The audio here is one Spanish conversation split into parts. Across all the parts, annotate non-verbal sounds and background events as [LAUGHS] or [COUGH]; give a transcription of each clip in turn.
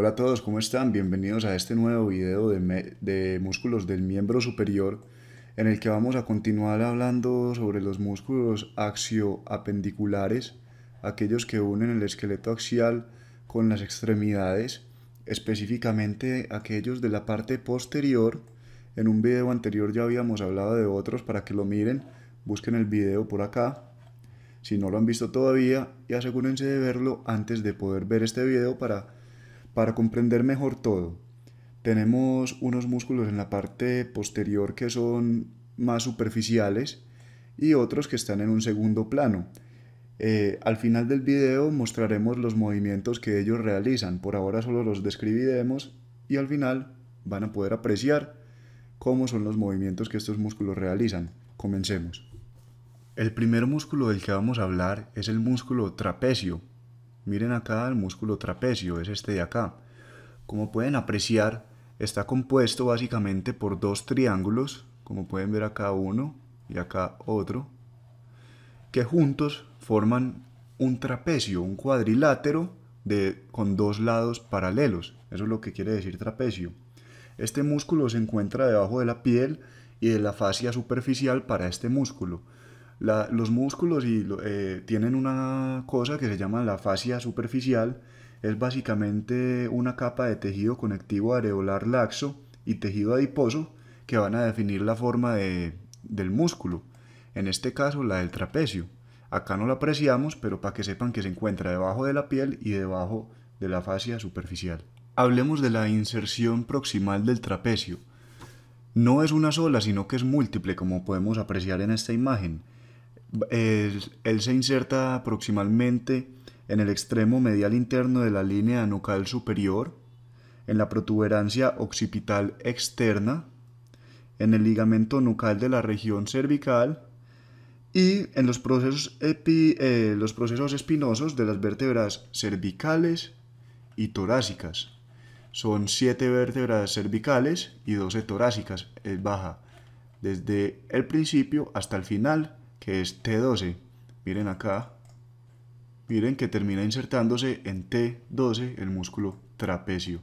Hola a todos, ¿cómo están? Bienvenidos a este nuevo video de, músculos del miembro superior en el que vamos a continuar hablando sobre los músculos axioapendiculares, aquellos que unen el esqueleto axial con las extremidades, específicamente aquellos de la parte posterior. En un video anterior ya habíamos hablado de otros para que lo miren, busquen el video por acá si no lo han visto todavía y asegúrense de verlo antes de poder ver este video para para comprender mejor todo, tenemos unos músculos en la parte posterior que son más superficiales y otros que están en un segundo plano. Eh, al final del video mostraremos los movimientos que ellos realizan, por ahora solo los describiremos y al final van a poder apreciar cómo son los movimientos que estos músculos realizan. Comencemos. El primer músculo del que vamos a hablar es el músculo trapecio Miren acá el músculo trapecio, es este de acá. Como pueden apreciar, está compuesto básicamente por dos triángulos, como pueden ver acá uno y acá otro, que juntos forman un trapecio, un cuadrilátero de, con dos lados paralelos. Eso es lo que quiere decir trapecio. Este músculo se encuentra debajo de la piel y de la fascia superficial para este músculo los músculos eh, tienen una cosa que se llama la fascia superficial. Es básicamente una capa de tejido conectivo areolar laxo y tejido adiposo que van a definir la forma del músculo. En este caso, la del trapecio. Acá no la apreciamos, pero para que sepan que se encuentra debajo de la piel y debajo de la fascia superficial. Hablemos de la inserción proximal del trapecio. No es una sola, sino que es múltiple, como podemos apreciar en esta imagen. Eh, él, se inserta aproximadamente en el extremo medial interno de la línea nucal superior, en la protuberancia occipital externa, en el ligamento nucal de la región cervical y en los procesos, eh, los procesos espinosos de las vértebras cervicales y torácicas. Son siete vértebras cervicales y 12 torácicas. es baja desde el principio hasta el final que es T12. Miren acá. Miren que termina insertándose en T12 el músculo trapecio.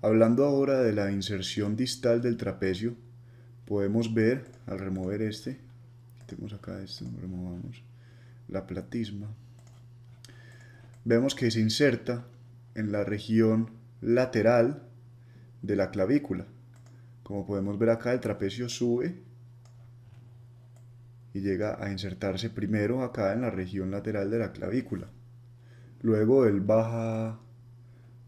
Hablando ahora de la inserción distal del trapecio, podemos ver al remover este, tenemos acá este, removamos la platisma, vemos que se inserta en la región lateral de la clavícula. Como podemos ver acá, el trapecio sube y llega a insertarse primero acá en la región lateral de la clavícula. Luego él baja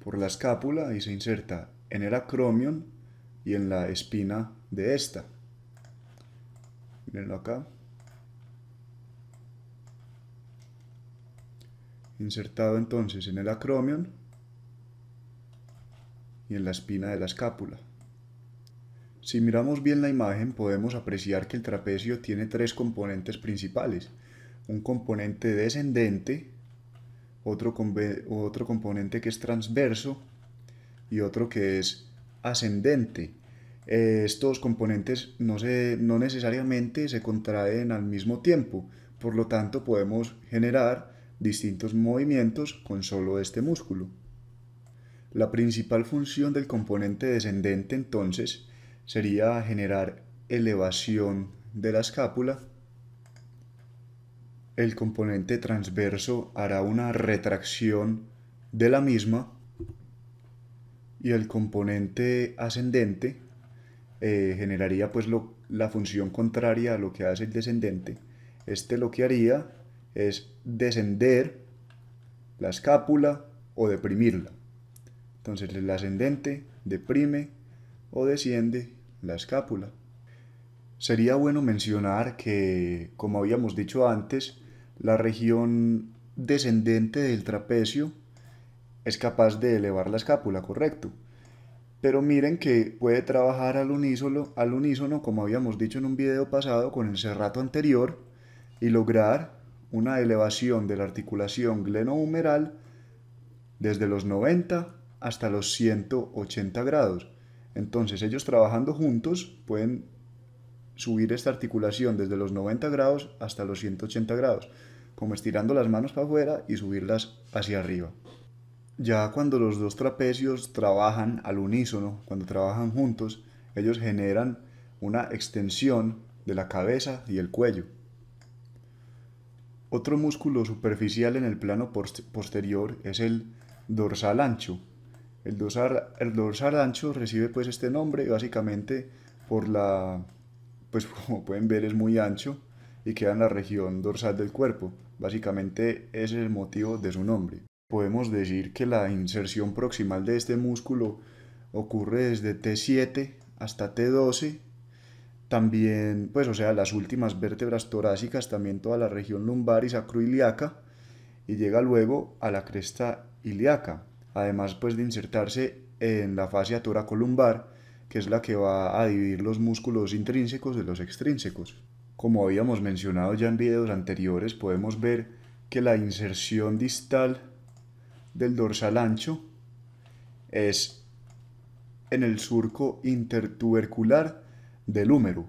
por la escápula y se inserta en el acromion y en la espina de esta. Mirenlo acá. Insertado entonces en el acromion y en la espina de la escápula. Si miramos bien la imagen podemos apreciar que el trapecio tiene tres componentes principales. Un componente descendente, otro, otro componente que es transverso y otro que es ascendente. estos componentes no, no necesariamente se contraen al mismo tiempo, por lo tanto podemos generar distintos movimientos con solo este músculo. La principal función del componente descendente entonces sería generar elevación de la escápula. El componente transverso hará una retracción de la misma y el componente ascendente eh, generaría pues la función contraria a lo que hace el descendente. Este lo que haría es descender la escápula o deprimirla. Entonces el ascendente deprime o desciende la escápula. Sería bueno mencionar que, como habíamos dicho antes, la región descendente del trapecio es capaz de elevar la escápula, correcto. Pero miren que puede trabajar al unísono, al unísono, como habíamos dicho en un video pasado, con el serrato anterior y lograr una elevación de la articulación glenohumeral desde los 90 hasta los 180 grados. Entonces ellos trabajando juntos pueden subir esta articulación desde los 90 grados hasta los 180 grados, como estirando las manos para afuera y subirlas hacia arriba. Ya cuando los dos trapecios trabajan al unísono, cuando trabajan juntos, ellos generan una extensión de la cabeza y el cuello. Otro músculo superficial en el plano posterior es el dorsal ancho, el dorsal, ancho recibe pues este nombre básicamente por la, pues [LAUGHS] como pueden ver es muy ancho y queda en la región dorsal del cuerpo. Básicamente ese es el motivo de su nombre. Podemos decir que la inserción proximal de este músculo ocurre desde T7 hasta T12. También, pues o sea, las últimas vértebras torácicas, también toda la región lumbar y sacroiliaca y llega luego a la cresta ilíaca, además pues de insertarse en la tura columbar, que es la que va a dividir los músculos intrínsecos de los extrínsecos. Como habíamos mencionado ya en videos anteriores, podemos ver que la inserción distal del dorsal ancho es en el surco intertubercular del húmero.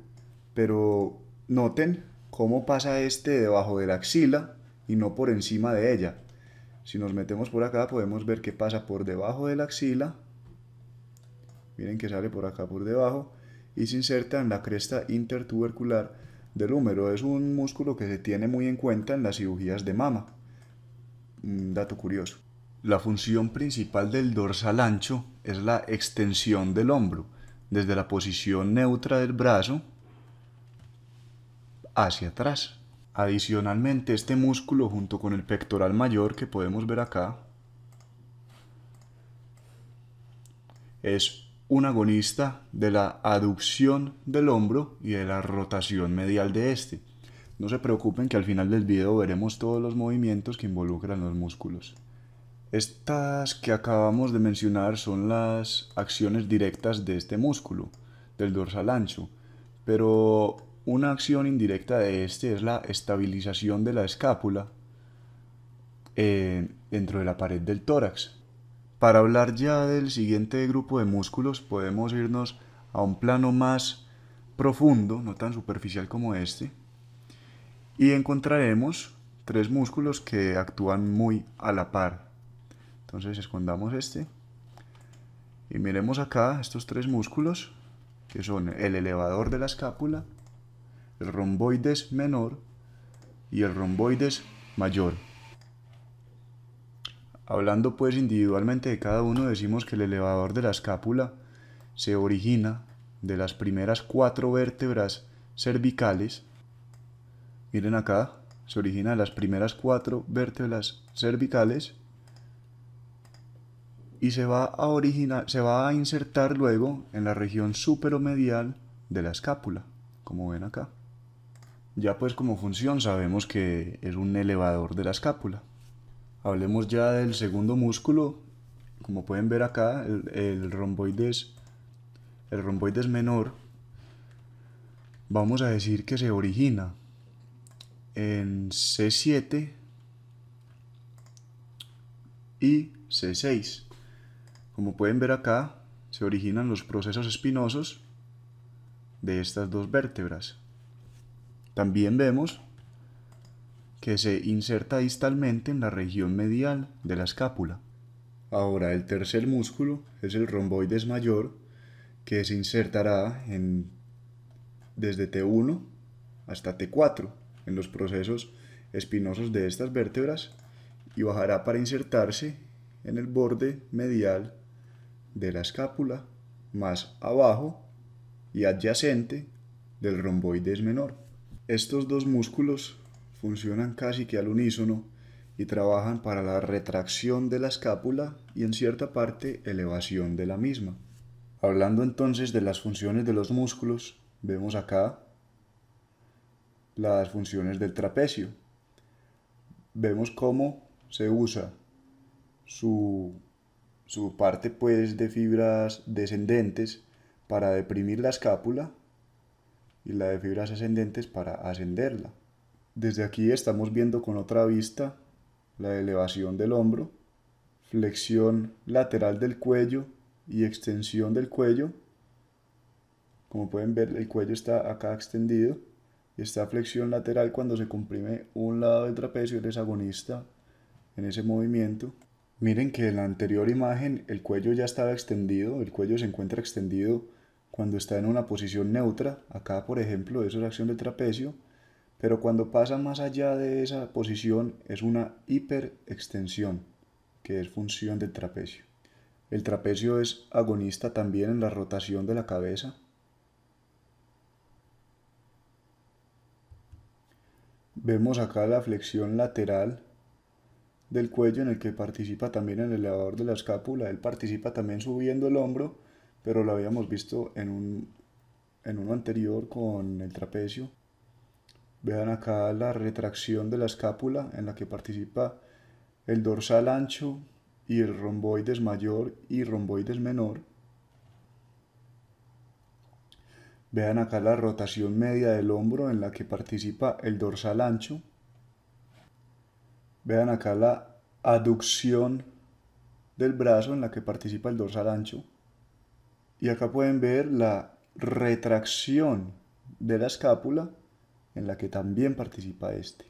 Pero noten cómo pasa este debajo de la axila y no por encima de ella. Si nos metemos por acá podemos ver que pasa por debajo de la axila. Miren que sale por acá por debajo y se inserta en la cresta intertubercular del húmero. Es un músculo que se tiene muy en cuenta en las cirugías de mama. dato curioso. La función principal del dorsal ancho es la extensión del hombro, desde la posición neutra del brazo hacia atrás. Adicionalmente, este músculo junto con el pectoral mayor que podemos ver acá es un agonista de la aducción del hombro y de la rotación medial de este. No se preocupen que al final del video veremos todos los movimientos que involucran los músculos. Estas que acabamos de mencionar son las acciones directas de este músculo, del dorsal ancho, pero una acción indirecta de este es la estabilización de la escápula eh, dentro de la pared del tórax. Para hablar ya del siguiente grupo de músculos podemos irnos a un plano más profundo, no tan superficial como este, y encontraremos tres músculos que actúan muy a la par. Entonces escondamos este y miremos acá estos tres músculos que son el elevador de la escápula, el romboides menor y el romboides mayor. Hablando pues individualmente de cada uno, decimos que el elevador de la escápula se origina de las primeras cuatro vértebras cervicales. Miren acá, se origina de las primeras cuatro vértebras cervicales y se va a, se va a insertar luego en la región superomedial de la escápula, como ven acá. Ya pues como función sabemos que es un elevador de la escápula. Hablemos ya del segundo músculo. Como pueden ver acá, el, el romboides menor, vamos a decir que se origina en C7 y C6. Como pueden ver acá, se originan los procesos espinosos de estas dos vértebras. También vemos que se inserta distalmente en la región medial de la escápula. Ahora, el tercer músculo es el romboides mayor, que se insertará en, desde T1 hasta T4 en los procesos espinosos de estas vértebras y bajará para insertarse en el borde medial de la escápula más abajo y adyacente del romboides menor. Estos dos músculos funcionan casi que al unísono y trabajan para la retracción de la escápula y en cierta parte elevación de la misma. Hablando entonces de las funciones de los músculos, vemos acá las funciones del trapecio. Vemos cómo se usa su, parte pues de fibras descendentes para deprimir la escápula y la de fibras ascendentes para ascenderla. Desde aquí estamos viendo con otra vista la elevación del hombro, flexión lateral del cuello y extensión del cuello. Como pueden ver, el cuello está acá extendido. Y Esta flexión lateral cuando se comprime un lado del trapecio, es agonista en ese movimiento. Miren que en la anterior imagen el cuello ya estaba extendido, el cuello se encuentra extendido cuando está en una posición neutra, acá por ejemplo eso es acción del trapecio, pero cuando pasa más allá de esa posición es una hiperextensión, que es función del trapecio. El trapecio es agonista también en la rotación de la cabeza. Vemos acá la flexión lateral del cuello en el que participa también el elevador de la escápula, él participa también subiendo el hombro, pero lo habíamos visto en, un, uno anterior con el trapecio. Vean acá la retracción de la escápula en la que participa el dorsal ancho y el romboides mayor y romboides menor. Vean acá la rotación media del hombro en la que participa el dorsal ancho. Vean acá la aducción del brazo en la que participa el dorsal ancho. Y acá pueden ver la retracción de la escápula en la que también participa este.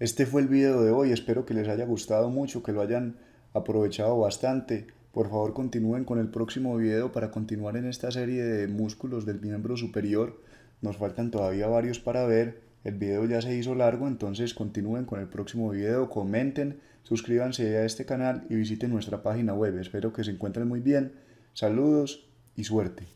Este fue el video de hoy, espero que les haya gustado mucho, que lo hayan aprovechado bastante. Por favor continúen con el próximo video para continuar en esta serie de músculos del miembro superior. Nos faltan todavía varios para ver, el video ya se hizo largo, entonces continúen con el próximo video, comenten, suscríbanse a este canal y visiten nuestra página web. Espero que se encuentren muy bien Saludos y suerte.